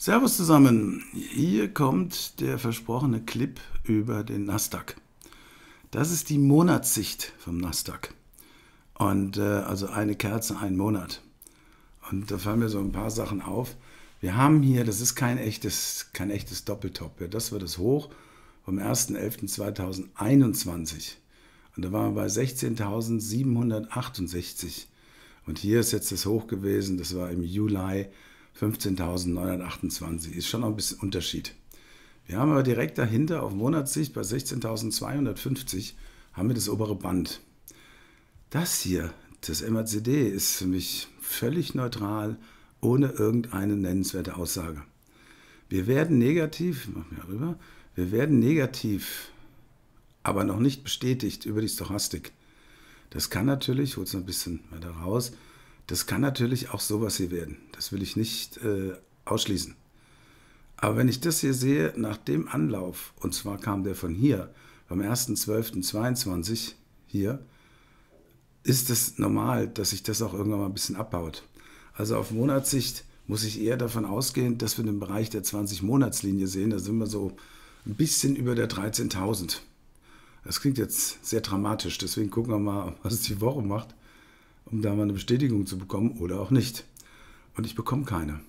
Servus zusammen, hier kommt der versprochene Clip über den Nasdaq. Das ist die Monatssicht vom Nasdaq. Und äh, also eine Kerze, ein Monat. Und da fallen mir so ein paar Sachen auf. Wir haben hier, das ist kein echtes, kein echtes Doppeltop. Ja, das war das Hoch vom 1.11.2021. Und da waren wir bei 16.768. Und hier ist jetzt das Hoch gewesen, das war im Juli 15.928 ist schon noch ein bisschen Unterschied. Wir haben aber direkt dahinter auf Monatssicht bei 16.250 haben wir das obere Band. Das hier, das MACD, ist für mich völlig neutral, ohne irgendeine nennenswerte Aussage. Wir werden negativ, machen wir rüber, wir werden negativ, aber noch nicht bestätigt über die Stochastik. Das kann natürlich, holt es ein bisschen weiter raus, das kann natürlich auch sowas hier werden. Das will ich nicht äh, ausschließen. Aber wenn ich das hier sehe, nach dem Anlauf, und zwar kam der von hier, beim 1.12.22 hier, ist es normal, dass sich das auch irgendwann mal ein bisschen abbaut. Also auf Monatssicht muss ich eher davon ausgehen, dass wir den Bereich der 20-Monatslinie sehen. Da sind wir so ein bisschen über der 13.000. Das klingt jetzt sehr dramatisch, deswegen gucken wir mal, was die Woche macht um da mal eine Bestätigung zu bekommen oder auch nicht. Und ich bekomme keine.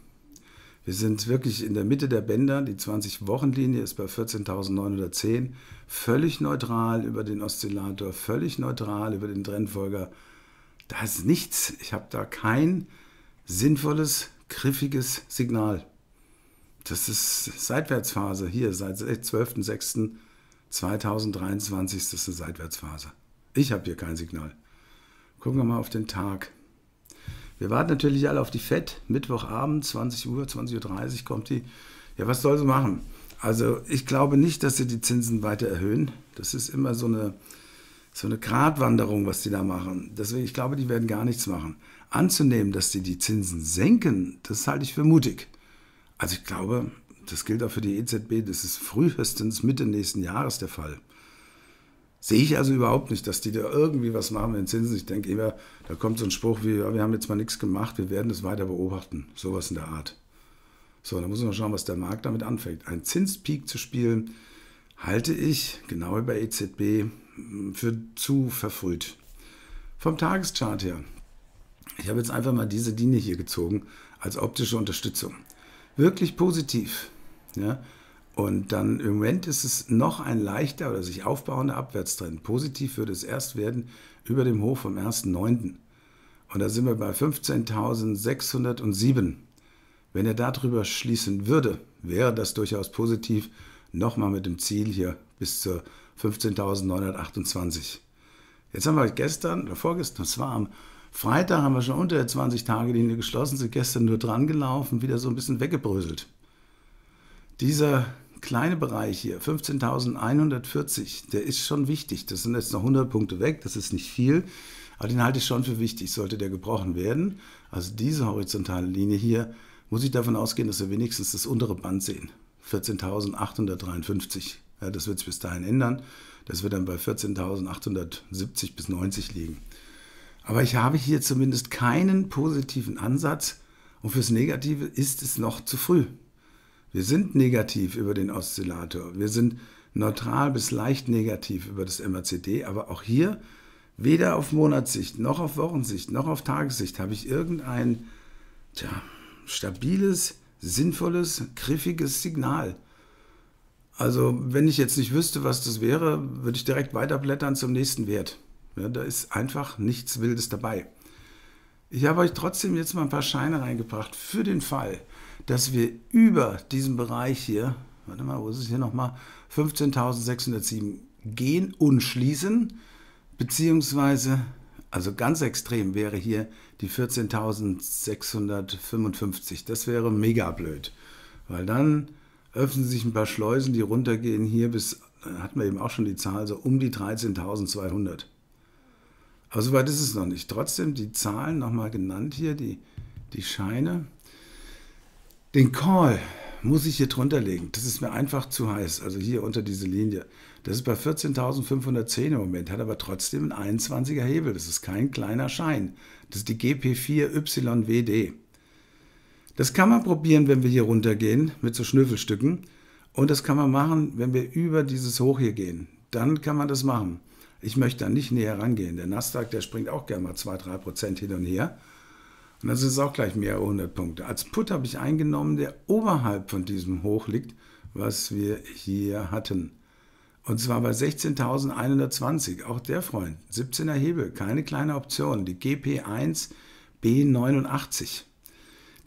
Wir sind wirklich in der Mitte der Bänder. Die 20-Wochen-Linie ist bei 14.910. Völlig neutral über den Oszillator, völlig neutral über den Trendfolger. Da ist nichts. Ich habe da kein sinnvolles, griffiges Signal. Das ist Seitwärtsphase hier, seit 12.06.2023 ist das eine Seitwärtsphase. Ich habe hier kein Signal. Gucken wir mal auf den Tag. Wir warten natürlich alle auf die FED. Mittwochabend, 20 Uhr, 20.30 Uhr kommt die. Ja, was soll sie machen? Also ich glaube nicht, dass sie die Zinsen weiter erhöhen. Das ist immer so eine, so eine Gratwanderung, was die da machen. Deswegen, ich glaube, die werden gar nichts machen. Anzunehmen, dass sie die Zinsen senken, das halte ich für mutig. Also ich glaube, das gilt auch für die EZB, das ist frühestens Mitte nächsten Jahres der Fall. Sehe ich also überhaupt nicht, dass die da irgendwie was machen mit den Zinsen. Ich denke immer, da kommt so ein Spruch wie, ja, wir haben jetzt mal nichts gemacht, wir werden es weiter beobachten. Sowas in der Art. So, da muss man schauen, was der Markt damit anfängt. Ein Zinspeak zu spielen, halte ich, genau wie bei EZB, für zu verfrüht. Vom Tageschart her. Ich habe jetzt einfach mal diese Linie hier gezogen als optische Unterstützung. Wirklich positiv. Ja, und dann im Moment ist es noch ein leichter oder sich aufbauender Abwärtstrend. Positiv würde es erst werden über dem Hoch vom 1.9. Und da sind wir bei 15.607. Wenn er darüber schließen würde, wäre das durchaus positiv. Nochmal mit dem Ziel hier bis zur 15.928. Jetzt haben wir gestern oder vorgestern, das war am Freitag, haben wir schon unter der 20-Tage-Linie geschlossen, sind gestern nur dran gelaufen, wieder so ein bisschen weggebröselt. Dieser kleine Bereich hier, 15.140, der ist schon wichtig. Das sind jetzt noch 100 Punkte weg, das ist nicht viel, aber den halte ich schon für wichtig, sollte der gebrochen werden. Also diese horizontale Linie hier, muss ich davon ausgehen, dass wir wenigstens das untere Band sehen. 14.853. Ja, das wird sich bis dahin ändern. Das wird dann bei 14.870 bis 90 liegen. Aber ich habe hier zumindest keinen positiven Ansatz und fürs Negative ist es noch zu früh. Wir sind negativ über den Oszillator. Wir sind neutral bis leicht negativ über das MACD. Aber auch hier, weder auf Monatssicht, noch auf Wochensicht, noch auf Tagessicht habe ich irgendein tja, stabiles, sinnvolles, griffiges Signal. Also, wenn ich jetzt nicht wüsste, was das wäre, würde ich direkt weiterblättern zum nächsten Wert. Ja, da ist einfach nichts Wildes dabei. Ich habe euch trotzdem jetzt mal ein paar Scheine reingebracht für den Fall, dass wir über diesen Bereich hier, warte mal, wo ist es hier nochmal, 15.607 gehen und schließen, beziehungsweise, also ganz extrem wäre hier die 14.655. Das wäre mega blöd, weil dann öffnen sich ein paar Schleusen, die runtergehen hier bis, äh, hatten wir eben auch schon die Zahl, so um die 13.200. Aber soweit ist es noch nicht. Trotzdem die Zahlen nochmal genannt hier, die, die Scheine. Den Call muss ich hier drunter legen. Das ist mir einfach zu heiß. Also hier unter diese Linie. Das ist bei 14.510 im Moment, hat aber trotzdem einen 21er Hebel. Das ist kein kleiner Schein. Das ist die GP4YWD. Das kann man probieren, wenn wir hier runtergehen mit so Schnüffelstücken. Und das kann man machen, wenn wir über dieses Hoch hier gehen. Dann kann man das machen. Ich möchte da nicht näher rangehen. Der Nasdaq, der springt auch gerne mal 2-3% hin und her. Und das ist auch gleich mehrere hundert Punkte. Als Put habe ich eingenommen, der oberhalb von diesem Hoch liegt, was wir hier hatten. Und zwar bei 16.120, auch der Freund. 17er Hebel, keine kleine Option, die GP1 B89.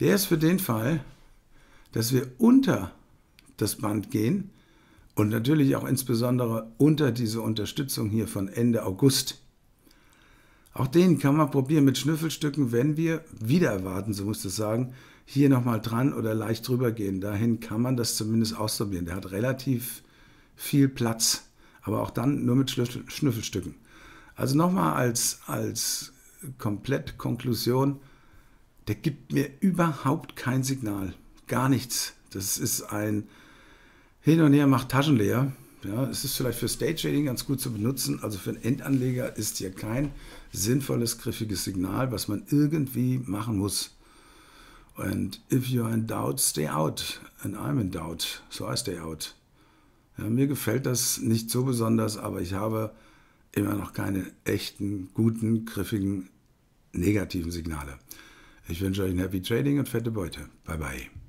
Der ist für den Fall, dass wir unter das Band gehen und natürlich auch insbesondere unter diese Unterstützung hier von Ende August. Auch den kann man probieren mit Schnüffelstücken, wenn wir wieder erwarten, so muss du sagen, hier nochmal dran oder leicht drüber gehen. Dahin kann man das zumindest ausprobieren. Der hat relativ viel Platz, aber auch dann nur mit Schnüffelstücken. Also nochmal als, als komplett Konklusion, der gibt mir überhaupt kein Signal, gar nichts. Das ist ein Hin und Her macht Taschen leer ja, es ist vielleicht für Stage Trading ganz gut zu benutzen. Also für einen Endanleger ist hier kein sinnvolles, griffiges Signal, was man irgendwie machen muss. Und if you're in doubt, stay out. And I'm in doubt, so I stay out. Ja, mir gefällt das nicht so besonders, aber ich habe immer noch keine echten, guten, griffigen, negativen Signale. Ich wünsche euch ein Happy Trading und fette Beute. Bye bye.